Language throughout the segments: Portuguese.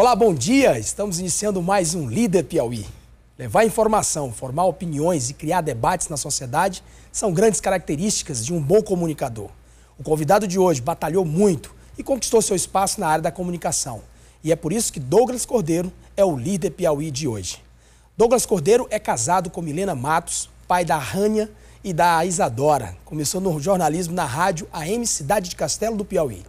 Olá, bom dia! Estamos iniciando mais um Líder Piauí. Levar informação, formar opiniões e criar debates na sociedade são grandes características de um bom comunicador. O convidado de hoje batalhou muito e conquistou seu espaço na área da comunicação. E é por isso que Douglas Cordeiro é o Líder Piauí de hoje. Douglas Cordeiro é casado com Milena Matos, pai da Rania e da Isadora. Começou no jornalismo na rádio AM Cidade de Castelo do Piauí.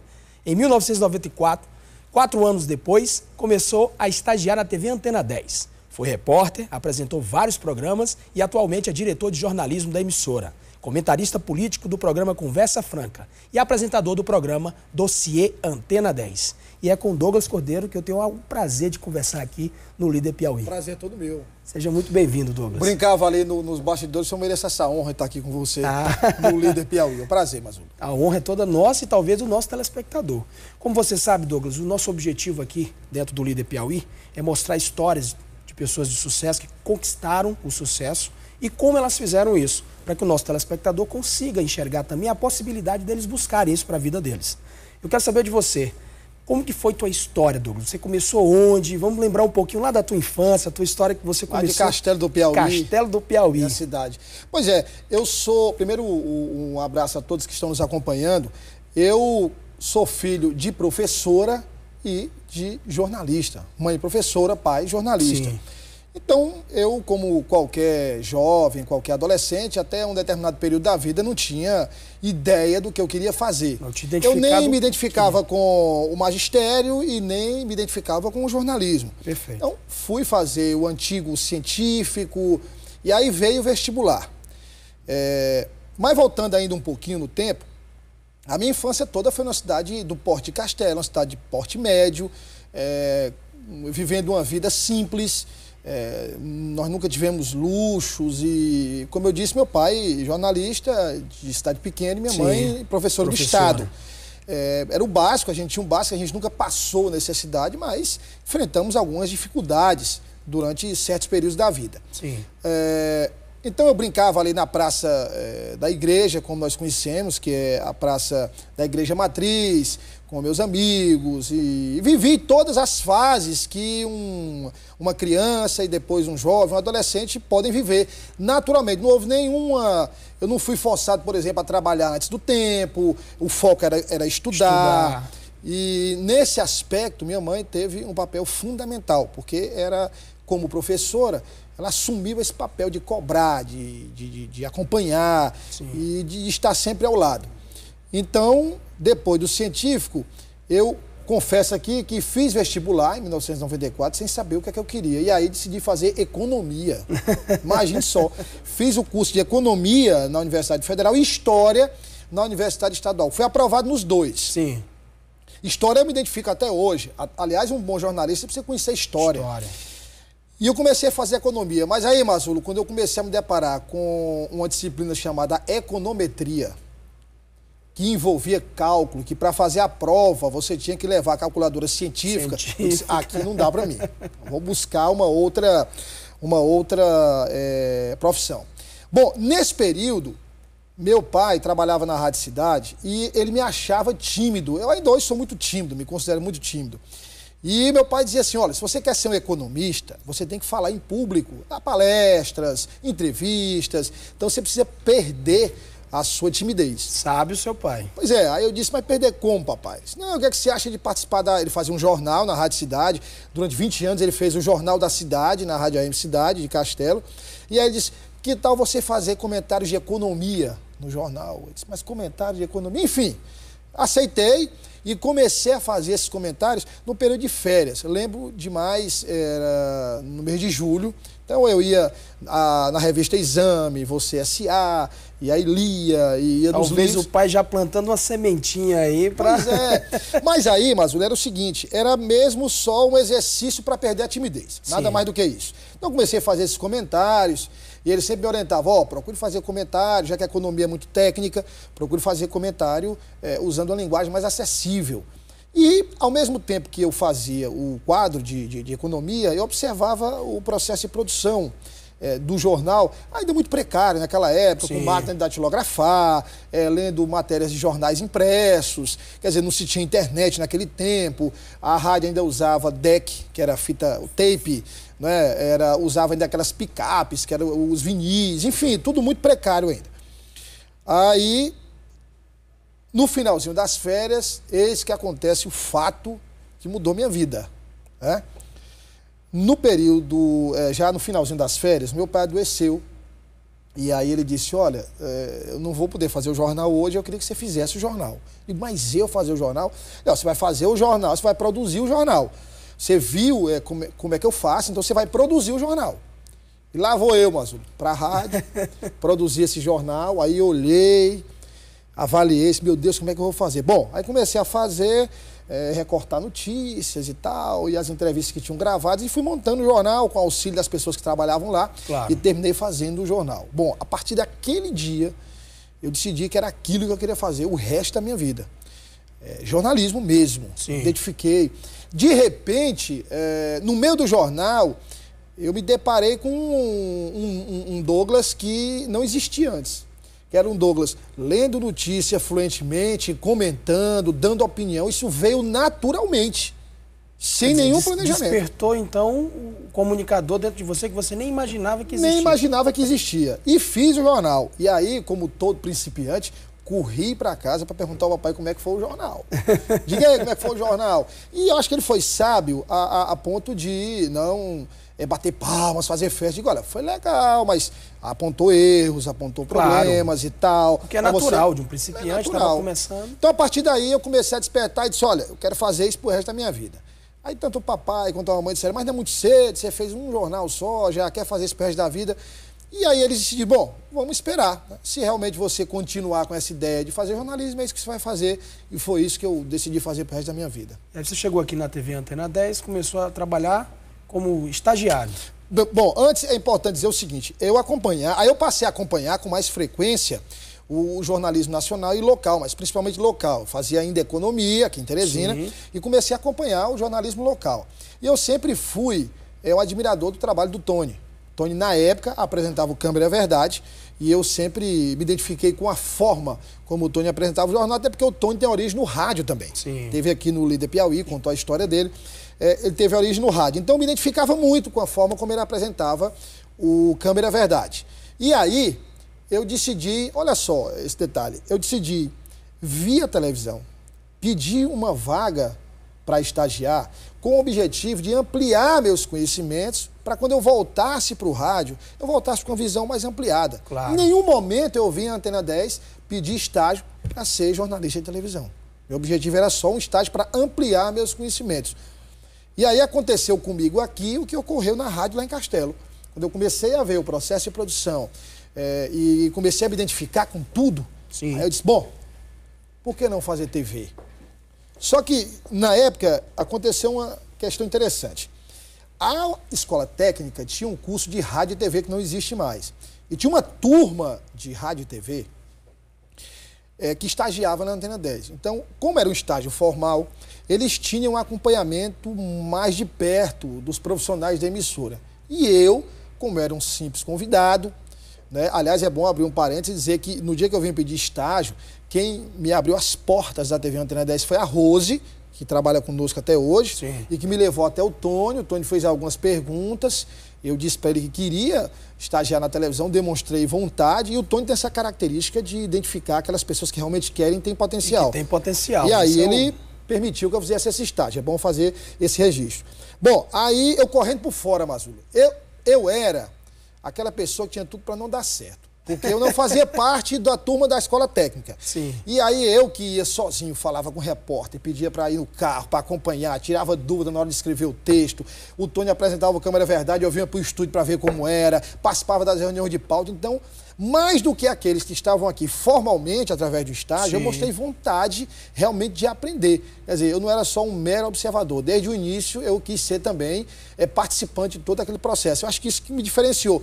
Em 1994, Quatro anos depois, começou a estagiar na TV Antena 10. Foi repórter, apresentou vários programas e atualmente é diretor de jornalismo da emissora comentarista político do programa Conversa Franca e apresentador do programa Dossier Antena 10. E é com Douglas Cordeiro que eu tenho o prazer de conversar aqui no Líder Piauí. Prazer é todo meu. Seja muito bem-vindo, Douglas. Brincava ali no, nos bastidores, eu mereço essa honra de estar aqui com você ah. no Líder Piauí. É um prazer, Mazul. A honra é toda nossa e talvez o nosso telespectador. Como você sabe, Douglas, o nosso objetivo aqui dentro do Líder Piauí é mostrar histórias de pessoas de sucesso que conquistaram o sucesso e como elas fizeram isso, para que o nosso telespectador consiga enxergar também a possibilidade deles buscarem isso para a vida deles. Eu quero saber de você, como que foi tua história, Douglas? Você começou onde? Vamos lembrar um pouquinho lá da tua infância, a tua história que você começou. Lá de Castelo do Piauí. Castelo do Piauí. Minha cidade. Pois é, eu sou... Primeiro, um abraço a todos que estão nos acompanhando. Eu sou filho de professora e de jornalista. Mãe professora, pai jornalista. Sim. Então, eu, como qualquer jovem, qualquer adolescente, até um determinado período da vida, não tinha ideia do que eu queria fazer. eu nem me identificava Sim. com o magistério e nem me identificava com o jornalismo. Perfeito. Então, fui fazer o antigo científico e aí veio o vestibular. É... Mas voltando ainda um pouquinho no tempo, a minha infância toda foi na cidade do Porte Castelo, uma cidade de porte médio, é... vivendo uma vida simples. É, nós nunca tivemos luxos e, como eu disse, meu pai jornalista de cidade pequena e minha Sim, mãe professora, professora, do estado. É, era o básico, a gente tinha um básico, a gente nunca passou necessidade, mas enfrentamos algumas dificuldades durante certos períodos da vida. Sim. É, então eu brincava ali na praça é, da igreja, como nós conhecemos, que é a praça da igreja matriz, com meus amigos e, e vivi todas as fases que um, uma criança e depois um jovem, um adolescente podem viver naturalmente. Não houve nenhuma. Eu não fui forçado, por exemplo, a trabalhar antes do tempo, o foco era, era estudar. estudar. E nesse aspecto, minha mãe teve um papel fundamental, porque era como professora, ela assumiu esse papel de cobrar, de, de, de acompanhar Sim. e de estar sempre ao lado. Então, depois do científico, eu confesso aqui que fiz vestibular em 1994 sem saber o que, é que eu queria. E aí decidi fazer economia. Imagine só. Fiz o curso de economia na Universidade Federal e história na Universidade Estadual. Fui aprovado nos dois. Sim. História eu me identifico até hoje. Aliás, um bom jornalista precisa conhecer história. História. E eu comecei a fazer economia. Mas aí, Mazulo, quando eu comecei a me deparar com uma disciplina chamada econometria, que envolvia cálculo, que para fazer a prova você tinha que levar a calculadora científica, científica. Disse, aqui não dá para mim. Vou buscar uma outra, uma outra é, profissão. Bom, nesse período, meu pai trabalhava na Rádio Cidade e ele me achava tímido. Eu ainda hoje sou muito tímido, me considero muito tímido. E meu pai dizia assim: olha, se você quer ser um economista, você tem que falar em público, dar palestras, entrevistas. Então você precisa perder a sua timidez. Sabe o seu pai. Pois é, aí eu disse, mas perder como, papai? Não, o que é que você acha de participar da... Ele fazia um jornal na Rádio Cidade, durante 20 anos ele fez o Jornal da Cidade, na Rádio AM Cidade, de Castelo, e aí ele disse, que tal você fazer comentários de economia no jornal? Eu disse, mas comentários de economia? Enfim, aceitei e comecei a fazer esses comentários no período de férias. Eu lembro demais, era no mês de julho. Então eu ia a, ah, na revista Exame, Você é SA, e aí lia, e ia Talvez livros. o pai já plantando uma sementinha aí para. Pois é. Mas aí, Mazula, era o seguinte: era mesmo só um exercício para perder a timidez. Nada Sim. mais do que isso. Então comecei a fazer esses comentários. E ele sempre me orientava, ó, oh, procure fazer comentário, já que a economia é muito técnica, procure fazer comentário é, usando uma linguagem mais acessível. E, ao mesmo tempo que eu fazia o quadro de, de, de economia, eu observava o processo de produção é, do jornal, ainda muito precário naquela época, Sim. com máquina de datilografar, é, lendo matérias de jornais impressos, quer dizer, não se tinha internet naquele tempo, a rádio ainda usava deck, que era fita, o tape, né? era, usava ainda aquelas picapes, que eram os vinis, enfim, tudo muito precário ainda. Aí, no finalzinho das férias, eis que acontece o fato que mudou minha vida. Né? No período, é, já no finalzinho das férias, meu pai adoeceu. E aí ele disse, olha, é, eu não vou poder fazer o jornal hoje, eu queria que você fizesse o jornal. Eu, mas eu fazer o jornal? Não, você vai fazer o jornal, você vai produzir o jornal. Você viu é, eh, como, como, é que eu faço, então você vai produzir o jornal. E lá vou eu, Mazulo, para a rádio, produzir esse jornal, aí eu olhei, avaliei isso, meu Deus, como é que eu vou fazer? Bom, aí comecei a fazer, é, recortar notícias e tal, e as entrevistas que tinham gravadas, e fui montando o jornal com auxílio das pessoas que trabalhavam lá, claro. e terminei fazendo o jornal. Bom, a partir daquele dia, eu decidi que era aquilo que eu queria fazer o resto da minha vida. É, jornalismo mesmo, Sim. identifiquei. De repente, é, no meio do jornal, eu me deparei com um, um, um Douglas que não existia antes que era um Douglas lendo notícia fluentemente, comentando, dando opinião. Isso veio naturalmente, sem dizer, nenhum planejamento. Despertou, então, o comunicador dentro de você que você nem imaginava que existia. Nem imaginava que existia. E fiz o jornal. E aí, como todo principiante, corri para casa para perguntar ao papai como é que foi o jornal. Diga aí como é que foi o jornal. E eu acho que ele foi sábio a, a, a ponto de não é, bater palmas, fazer festa. Digo, olha, foi legal, mas apontou erros, apontou problemas claro. e tal. O que é natural você... de um principiante, é começando. Então, a partir daí, eu comecei a despertar e disse, olha, eu quero fazer isso pro resto da minha vida. Aí tanto o papai quanto a mamãe disseram, mas não é muito cedo, você fez um jornal só, já quer fazer isso pro resto da vida. E aí eles decidiram, bom, vamos esperar. Né? Se realmente você continuar com essa ideia de fazer jornalismo, é isso que você vai fazer. E foi isso que eu decidi fazer pro resto da minha vida. aí você chegou aqui na TV Antena 10, começou a trabalhar como estagiário? Bom, antes é importante dizer o seguinte: eu acompanhar, aí eu passei a acompanhar com mais frequência o jornalismo nacional e local, mas principalmente local. Eu fazia ainda economia aqui em Teresina Sim. e comecei a acompanhar o jornalismo local. E eu sempre fui é, um admirador do trabalho do Tony. Tony, na época, apresentava o Câmara e a Verdade e eu sempre me identifiquei com a forma como o Tony apresentava o jornal, até porque o Tony tem origem no rádio também. Sim. Teve aqui no Líder Piauí, contou a história dele. É, ele teve origem no rádio. Então, eu me identificava muito com a forma como ele apresentava o Câmara e a Verdade. E aí, eu decidi, olha só esse detalhe, eu decidi, via televisão, pedir uma vaga para estagiar com o objetivo de ampliar meus conhecimentos para quando eu voltasse para o rádio, eu voltasse com uma visão mais ampliada. Claro. Em nenhum momento eu vim à Antena 10 pedir estágio para ser jornalista de televisão. Meu objetivo era só um estágio para ampliar meus conhecimentos. E aí aconteceu comigo aqui o que ocorreu na rádio lá em Castelo. Quando eu comecei a ver o processo de produção é, e comecei a me identificar com tudo, Sim. aí eu disse, bom, por que não fazer TV? Só que, na época, aconteceu uma questão interessante. A escola técnica tinha um curso de rádio e TV que não existe mais. E tinha uma turma de rádio e TV é, que estagiava na Antena 10. Então, como era um estágio formal, eles tinham um acompanhamento mais de perto dos profissionais da emissora. E eu, como era um simples convidado, né? aliás, é bom abrir um parênteses e dizer que no dia que eu vim pedir estágio, quem me abriu as portas da TV Antena 10 foi a Rose, que trabalha conosco até hoje, Sim. e que me levou até o Tony. O Tony fez algumas perguntas. Eu disse para ele que queria estagiar na televisão, demonstrei vontade. E o Tony tem essa característica de identificar aquelas pessoas que realmente querem e têm potencial. E tem potencial. E aí é ele permitiu que eu fizesse esse estágio. É bom fazer esse registro. Bom, aí eu correndo por fora, Mazula. Eu, eu era aquela pessoa que tinha tudo para não dar certo. Porque eu não fazia parte da turma da escola técnica. Sim. E aí eu que ia sozinho, falava com o repórter, pedia para ir no carro, para acompanhar, tirava dúvida na hora de escrever o texto. O Tony apresentava a Câmara Verdade, eu vinha para o estúdio para ver como era, participava das reuniões de pauta. Então, mais do que aqueles que estavam aqui formalmente, através do estágio, Sim. eu mostrei vontade realmente de aprender. Quer dizer, eu não era só um mero observador. Desde o início, eu quis ser também é, participante de todo aquele processo. Eu acho que isso que me diferenciou.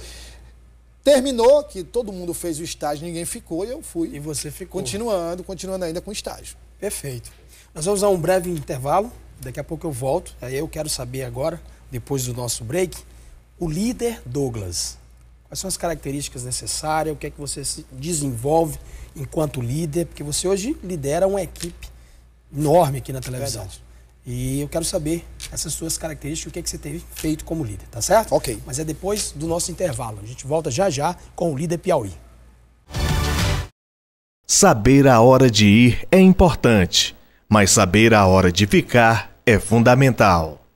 Terminou que todo mundo fez o estágio, ninguém ficou e eu fui. E você ficou. Continuando, continuando ainda com o estágio. Perfeito. Nós vamos a um breve intervalo, daqui a pouco eu volto. Aí eu quero saber agora, depois do nosso break, o líder Douglas. Quais são as características necessárias? O que é que você se desenvolve enquanto líder? Porque você hoje lidera uma equipe enorme aqui na televisão. Verdade. E eu quero saber essas suas características, o que, é que você teve feito como líder, tá certo? Ok. Mas é depois do nosso intervalo. A gente volta já já com o líder Piauí. Saber a hora de ir é importante, mas saber a hora de ficar é fundamental.